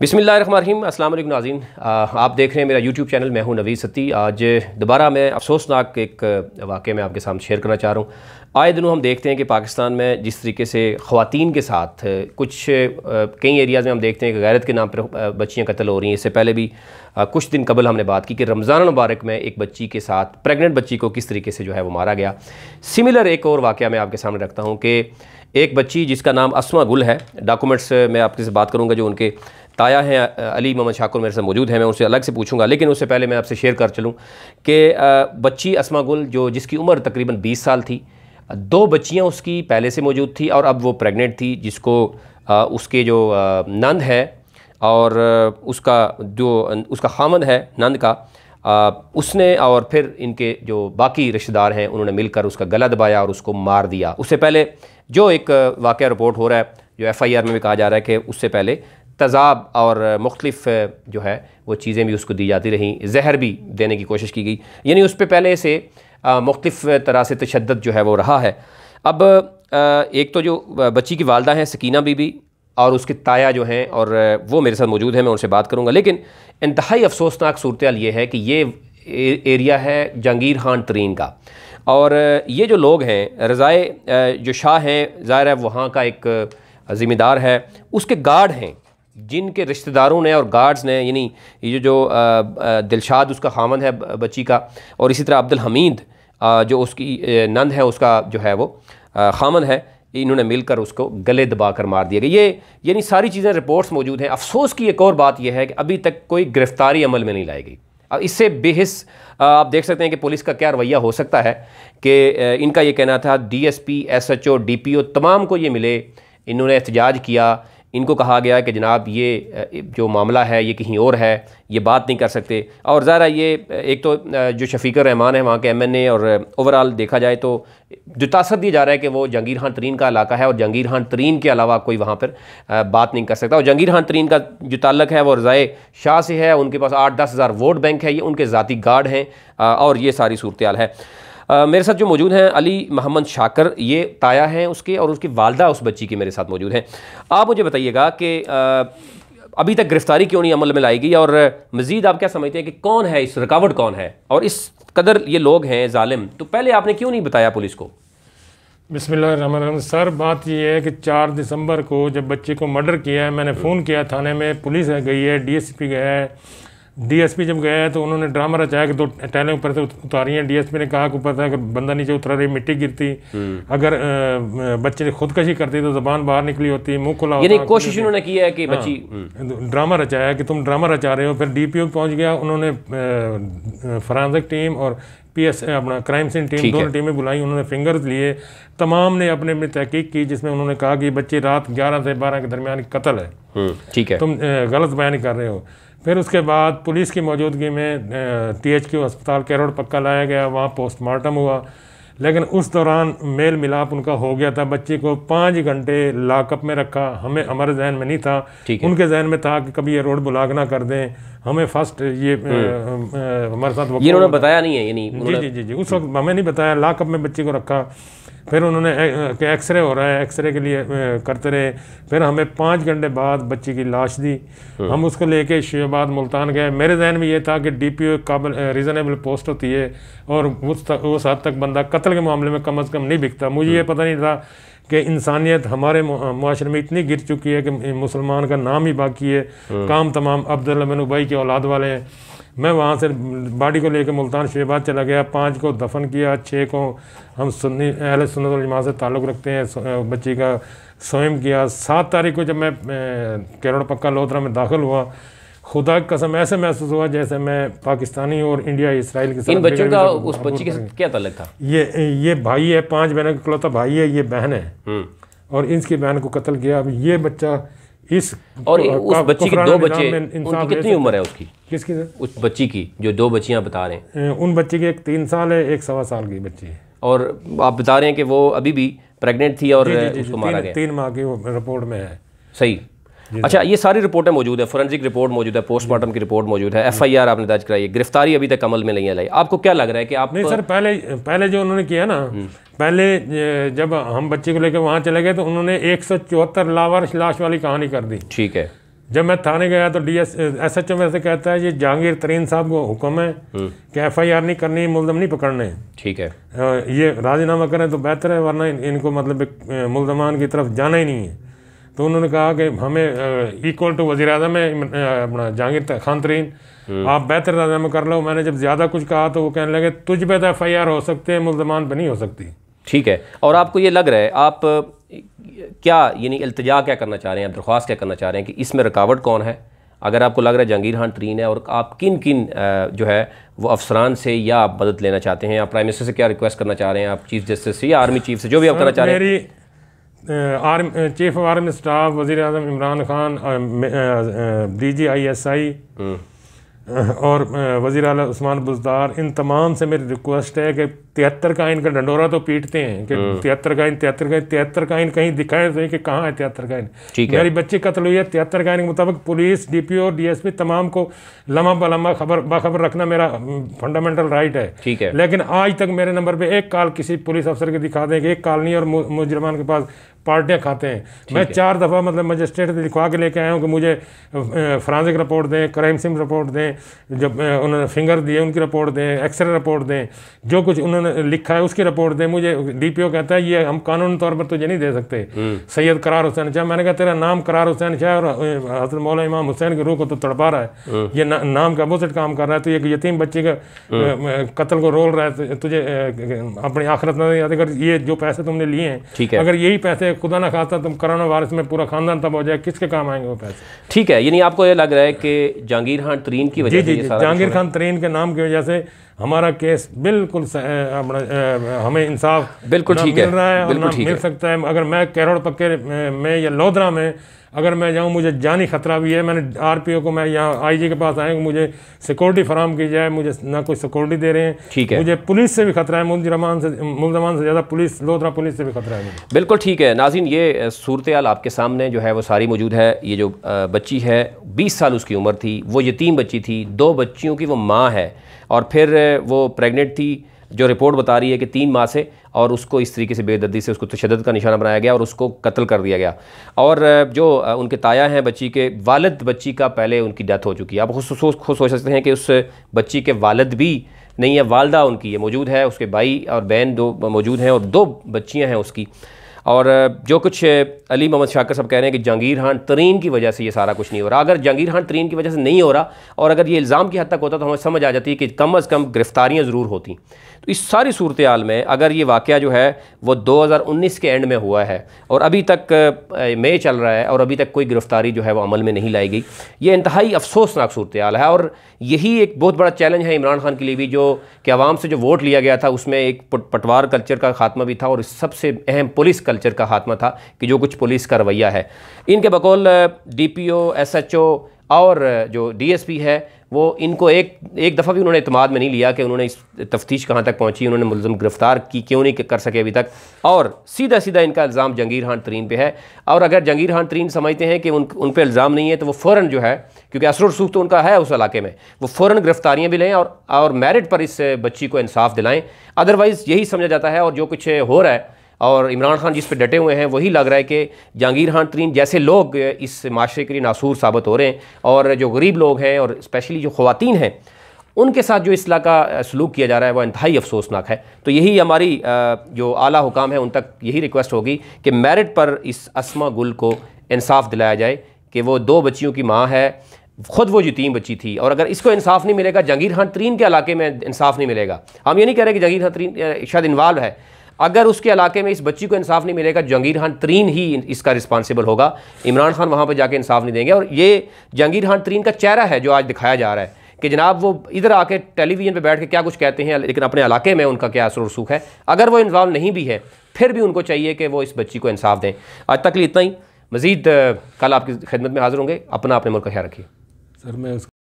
बिसमिल्ल rim असल नाजीन आप देख रहे हैं मेरा यूट्यूब चैनल मैं हूं नवीद सत्ती आज दोबारा मैं अफसोसनाक एक वाक़े में आपके सामने शेयर करना चाह रहा हूं आए दिनों हम देखते हैं कि पाकिस्तान में जिस तरीके से ख़वान के साथ कुछ कई एरियाज़ में हम देखते हैं कि गैरत के नाम पर बच्चियाँ कत्ल हो रही हैं इससे पहले भी कुछ दिन कबल हमने बात की कि रमज़ान मुबारक में एक बच्ची के साथ प्रेगनेंट बच्ची को किस तरीके से जो है वो मारा गया सिमिलर एक और वाक़ मैं आपके सामने रखता हूँ कि एक बच्ची जिसका नाम असमा गुल है डॉक्यूमेंट्स मैं आपके से बात करूँगा जो उनके ताया हैं अली मोहम्मद शाकुर मेरे से मौजूद हैं मैं उनसे अलग से पूछूंगा लेकिन उससे पहले मैं आपसे शेयर कर चलूँ कि बच्ची असमा गुल जो जिसकी उम्र तकरीबन बीस साल थी दो बच्चियाँ उसकी पहले से मौजूद थी और अब वो प्रेगनेंट थी जिसको उसके जो नंद है और उसका जो उसका खामद है नंद का आ, उसने और फिर इनके जो बाकी रिश्तेदार हैं उन्होंने मिलकर उसका गला दबाया और उसको मार दिया उससे पहले जो एक वाक़ रिपोर्ट हो रहा है जो आर में भी कहा जा रहा है कि उससे पहले तजाब और मुख्तलिफ जो है वो चीज़ें भी उसको दी जाती रहीं जहर भी देने की कोशिश की गई यानी उस पर पहले से मुख्तफ तरह से तशद जो है वो रहा है अब एक तो जो बच्ची की वालदा हैं सकीना बीबी और उसके ताया जो हैं और वो मेरे साथ मौजूद हैं मैं उनसे बात करूँगा लेकिन इंतहाई अफसोसनाक सूरत ये है कि ये एरिया है जहांगीर खान तरीन का और ये जो लोग हैं रज़ाए जो शाह हैं ज़ाहिर है वहाँ का एक ज़िम्मेदार है उसके गार्ड हैं जिनके रिश्तेदारों ने और गार्ड्स ने यानी ये जो दिलशाद उसका खामन है बच्ची का और इसी तरह अब्दुल हमीद जो उसकी नंद है उसका जो है वो खामन है इन्होंने मिलकर उसको गले दबा कर मार दिया गया ये यानी सारी चीज़ें रिपोर्ट्स मौजूद हैं अफसोस की एक और बात यह है कि अभी तक कोई गिरफ़्तारी अमल में नहीं लाई गई अब इससे बेहस आप देख सकते हैं कि पुलिस का क्या रवैया हो सकता है कि इनका ये कहना था डीएसपी एसएचओ डीपीओ तमाम को ये मिले इन्होंने एहतजाज किया इनको कहा गया कि जनाब ये जो मामला है ये कहीं और है ये बात नहीं कर सकते और ज़रा ये एक तो जो शफीकर रहमान है वहाँ के एम एन ए और ओवरऑल देखा जाए तो जो तासर दिया जा रहा है कि वो जंगीर खान तरीन का इलाका है और जंगीर खान तरीन के अलावा कोई वहाँ पर बात नहीं कर सकता और जंगीर खान तरीन का जो तल्लक है वो रज़ाए शाह से है उनके पास आठ दस हज़ार वोट बैंक है ये उनके ज़ाती गार्ड हैं और ये सारी सूरत है मेरे साथ जो मौजूद हैं अली मोहम्मद शाकर ये ताया हैं उसके और उसकी वालदा उस बच्ची की मेरे साथ मौजूद हैं आप मुझे बताइएगा कि अभी तक गिरफ्तारी क्यों नहीं अमल में लाई गई और मज़ीद आप क्या समझते हैं कि कौन है इस रुकावट कौन है और इस कदर ये लोग हैं ालिम तो पहले आपने क्यों नहीं बताया पुलिस को बिसमीम सर बात यह है कि चार दिसंबर को जब बच्चे को मर्डर किया है मैंने फ़ोन किया थाने में पुलिस गई है डीएसपी गया है डीएसपी जब गया तो उन्होंने ड्रामा रचाया कि दो टहलें ऊपर से उतारी हैं डीएसपी ने कहा कि ऊपर से अगर बंदा नीचे उतरा रही मिट्टी गिरती हम्म। अगर बच्चे ने खुदकशी करती तो जबान बाहर निकली होती मुंह खुला यानी तो कोशिश उन्होंने की है कि हाँ, बच्ची ड्रामा रचाया कि तुम ड्रामा रचा रहे हो फिर डीपीओ पहुंच गया उन्होंने फरानसक टीम और पी अपना क्राइम सीन टीम दोनों टीमें बुलाई उन्होंने फिंगर्स लिए तमाम ने अपने अपनी तहकीक की जिसमें उन्होंने कहा कि बच्चे रात ग्यारह से बारह के दरमियान कतल है हम्म, ठीक है तुम गलत बयान कर रहे हो फिर उसके बाद पुलिस की मौजूदगी में टीएचक्यू अस्पताल कैरोड पक्का लाया गया वहाँ पोस्टमार्टम हुआ लेकिन उस दौरान मेल मिलाप उनका हो गया था बच्ची को पाँच घंटे लाकअप में रखा हमें हमारे जहन में नहीं था उनके जहन में था कि कभी ये रोड बुलाग ना कर दें हमें फर्स्ट ये हम्म। हमारे साथ ये उन्होंने बताया नहीं है ये नहीं जी जी जी जी उस वक्त हमें नहीं बताया लाकअप में बच्ची को रखा फिर उन्होंने एक्सरे हो रहा है एक्सरे के लिए करते रहे फिर हमें पाँच घंटे बाद बच्ची की लाश दी हाँ। हम उसको लेके शेबाद मुल्तान गए मेरे जहन में ये था कि डी पी ओ काबिल रीज़नेबल पोस्ट होती है और उस तक उस हद तक बंदा कत्ल के मामले में कम अज़ कम नहीं बिकता मुझे ये हाँ। पता नहीं था कि इंसानियत हमारे माशरे में इतनी गिर चुकी है कि मुसलमान का नाम ही बाकी है हाँ। काम तमाम अब्दुल्ला बिन उबई के औलाद वाले हैं मैं वहाँ से बाडी को लेकर मुल्तान शेबाद चला गया पाँच को दफन किया छः को हम सुन्नी अहल सुन्नत जमात से ताल्लुक़ रखते हैं बच्ची का स्वयं किया सात तारीख को जब मैं केरोड़ पक्का लोहरा में दाखिल हुआ खुदा कसम ऐसे महसूस हुआ जैसे मैं पाकिस्तानी और इंडिया इसराइल के साथ इन बच्चों का उस बच्ची के साथ क्या तलक था ये ये भाई है पांच बहनों का इकलौता भाई है ये बहन है हम्म। और इसकी बहन को कत्ल किया अब ये बच्चा इस और उस बच्ची की दो बच्चे उनकी कितनी उम्र है उसकी किसकी उस बच्ची की जो दो बच्चियां बता रहे हैं उन बच्ची की एक तीन साल है एक सवा साल की बच्ची है और आप बता रहे हैं कि वो अभी भी प्रेग्नेंट थी और जी, जी, जी, उसको मारा गया तीन माह की रिपोर्ट में है सही अच्छा ये सारी रिपोर्टें मौजूद है फोरेंसिक रिपोर्ट मौजूद है पोस्टमार्टम की रिपोर्ट मौजूद है एफ आई आर आपने दर्ज कराई है गिरफ्तारी अभी तक अमल में नहीं आई आपको क्या लग रहा है कि आप नहीं सर पहले पहले जो उन्होंने किया ना हम्म। पहले जब हम बच्चे को लेकर वहाँ चले गए तो उन्होंने एक सौ चौहत्तर लावारिश लाश वाली कहानी कर दी ठीक है जब मैं थाने गया तो D S S H O से कहता है ये जहांगीर तरीन साहब को हुक्म है हम्म। कि एफ आई आर नहीं करनी मुलजम नहीं पकड़ने ठीक है ये राजीनामा करें तो बेहतर है वरना इनको मतलब मुलजमान की तरफ जाना ही नहीं है तो उन्होंने कहा कि हमें इक्वल टू वजी अजम है अपना जहांगीर खान तरीन हम्म। आप बेहतर अजम कर लो मैंने जब ज़्यादा कुछ कहा तो वो कहने लगे तुझ पे तो एफ आई आर हो सकते हैं मुलजमान पर नहीं हो सकती ठीक है और आपको ये लग रहा है आप क्या यानी अल्तजा क्या करना चाह रहे हैं दरख्वास्त क्या करना चाह रहे हैं कि इसमें रुकावट कौन है अगर आपको लग रहा है जहांगीर खान तरीन है और आप किन किन जो है वो अफसरान से या आप मदद लेना चाहते हैं आप प्राइम मिनिस्टर से क्या रिक्वेस्ट करना चाह रहे हैं आप चीफ जस्टिस से या आर्मी चीफ से जो भी आप करना चाह रहे हैं arm chief of army staff वज़ी अजम Imran Khan D G I S I hmm. और वज़ी अल उस्मान बुजदार इन तमाम से मेरी रिक्वेस्ट है कि तिहत्तर का इन का डंडोरा तो पीटते हैं कि हम्म। तिहत्तर का इन तिहत्तर का तिहत्तर का इन कहीं दिखाए तो कि कहाँ है तिहत्तर का इन मेरी बच्ची कत्ल हुई है तिहत्तर का इन के मुताबिक police D P O D S P तमाम को लम्हा बलम्बा खबर बाखबर रखना मेरा फंडामेंटल हम्म, राइट है ठीक है लेकिन आज तक मेरे नंबर पर एक काल किसी पुलिस अफसर के दिखा दें कि एक काल नहीं और मुजरमान के पास पार्टियाँ खाते हैं मैं चार दफ़ा मतलब मजिस्ट्रेट लिखवा के लेके आया हूँ कि मुझे फ्रांसिक रिपोर्ट दें क्राइम सिम रिपोर्ट दें जब उन्होंने फिंगर दिए उनकी रिपोर्ट दें एक्सरे रिपोर्ट दें जो कुछ उन्होंने लिखा है उसकी रिपोर्ट दे मुझे डीपीओ कहता है ये हम कानूनी तौर पर तुझे नहीं दे सकते हम्म। सैयद करार हुसैन शाह मैंने कहा तेरा नाम करार हुसैन शाह और हजरत मौला इमाम हुसैन की रूह को तो तड़पा रहा है हम्म। ये ना, नाम का बुसट काम कर रहा है तो एक यतीम बच्चे का हम्म। कत्ल को रोल रहा है तो तुझे अपनी आखिरत नहीं आती अगर ये जो पैसे तुमने लिए हैं अगर यही पैसे खुदा ना खासा तुम करोना वायरस में पूरा खानदान तब हो जाए किसके काम आएंगे वो पैसे ठीक है यानी आपको ये लग रहा है कि जहांगीर खान तरीन की वजह से जहांगीर खान तरीन के नाम की वजह से हमारा केस बिल्कुल हमें इंसाफ बिल्कुल ठीक है रहा है और ना मिल सकता है अगर मैं कैरोड़ पक्के में या लोधरा में अगर मैं जाऊँ मुझे जानी खतरा भी है मैंने आरपीओ को मैं यहाँ आईजी के पास आए मुझे सिक्योरिटी फराम की जाए मुझे ना कोई सिक्योरिटी दे रहे हैं ठीक है मुझे पुलिस से भी खतरा है मुलजमान से मुलजमान से ज़्यादा पुलिस लोधरा पुलिस से भी खतरा है मुझे बिल्कुल ठीक है नाजिन ये सूरत आपके सामने जो है वो सारी मौजूद है ये जो बच्ची है बीस साल उसकी उम्र थी वो यतीम बच्ची थी दो बच्चियों की वो माँ है और फिर वो प्रेगनेंट थी जो रिपोर्ट बता रही है कि तीन माह से और उसको इस तरीके से बेदर्दी से उसको तशद का निशाना बनाया गया और उसको कत्ल कर दिया गया और जो उनके ताया हैं बच्ची के वालद बच्ची का पहले उनकी डेथ हो चुकी है आप खुद खुद सोच सकते हैं कि उस बच्ची के वालद भी नहीं है वालदा उनकी ये मौजूद है उसके भाई और बहन दो मौजूद हैं और दो बच्चियाँ हैं उसकी और जो कुछ अली मोहम्मद शाकर साहब कह रहे हैं कि जहांगीर खान तरीन की वजह से ये सारा कुछ नहीं हो रहा अगर जहांगीर खान तरीन की वजह से नहीं हो रहा और अगर ये इल्ज़ाम की हद तक होता तो हमें समझ आ जाती कि कम अज़ कम गिरफ़्तारियाँ ज़रूर होती तो इस सारी सूरत हाल में अगर ये वाक़ जो है वो दो हज़ार उन्नीस के एंड में हुआ है और अभी तक मे चल रहा है और अभी तक कोई गिरफ़्तारी जो है वो अमल में नहीं लाई गई ये इंतहाई अफसोसनाक सूरत हाल है और यही एक बहुत बड़ा चैलेंज है इमरान खान के लिए भी जो कि आवाम से जो वोट लिया गया था उसमें एक पटवार कल्चर का खात्मा भी था और सबसे अहम पुलिस कल्चर कल्चर का खात्मा था कि जो कुछ पुलिस का रवैया है इनके बकौल डीपीओ एसएचओ और जो डीएसपी है वो इनको एक एक दफ़ा भी उन्होंने अतमाद में नहीं लिया कि उन्होंने इस तफ्तीश कहाँ तक पहुँची उन्होंने मुलम गिरफ़्तार की क्यों नहीं कर सके अभी तक और सीधा सीधा इनका इल्ज़ाम जंगीर हान तरीन पे है और अगर जंगीर हान तरीन समझते हैं कि उन उन पर इल्ज़ाम नहीं है तो वो फ़ौर जो है क्योंकि असर रसूख तो उनका है उस इलाके में वो फ़ौर गिरफ़्तारियाँ भी लें और और मेरिट पर इस बच्ची को इंसाफ दिलाएँ अदरवाइज़ यही समझा जाता है और जो कुछ हो रहा है और इमरान खान जिस पर डटे हुए हैं वही लग रहा है कि जहांगीर खान तरीन जैसे लोग इस माशरे के लिए नासूर साबित हो रहे हैं और जो गरीब लोग हैं और स्पेशली जो खुवान हैं उनके साथ जो इसलाह का सलूक किया जा रहा है वह इंतहाई अफसोसनाक है तो यही हमारी जो आला हुकाम है उन तक यही रिक्वेस्ट होगी कि मेरिट पर इस असमा गुल को इंसाफ दिलाया जाए कि वो दो बच्चियों की माँ है खुद वो यतीम बच्ची थी और अगर इसको इंसाफ नहीं मिलेगा जंगीर खान तरीन के इलाके में इंसाफ नहीं मिलेगा हम ये नहीं कह रहे कि जंगीर खान तरीन शायद इन्वाल्व है अगर उसके इलाके में इस बच्ची को इंसाफ नहीं मिलेगा जहंगीर खान तरीन ही इसका रिस्पॉन्सिबल होगा इमरान खान वहाँ पर जाके इंसाफ नहीं देंगे और ये जहंगीर खान तरीन का चेहरा है जो आज दिखाया जा रहा है कि जनाब वो इधर आके टेलीविज़न पे बैठ के क्या कुछ कहते हैं लेकिन अपने इलाके में उनका क्या असर रसूख है अगर वो इन्वॉल्व नहीं भी है फिर भी उनको चाहिए कि वो इस बच्ची को इंसाफ दें आज तक लिए इतना ही मज़ीद कल आपकी खिदमत में हाजिर होंगे अपना अपने मुल्क का ख्याल रखिए सर मैं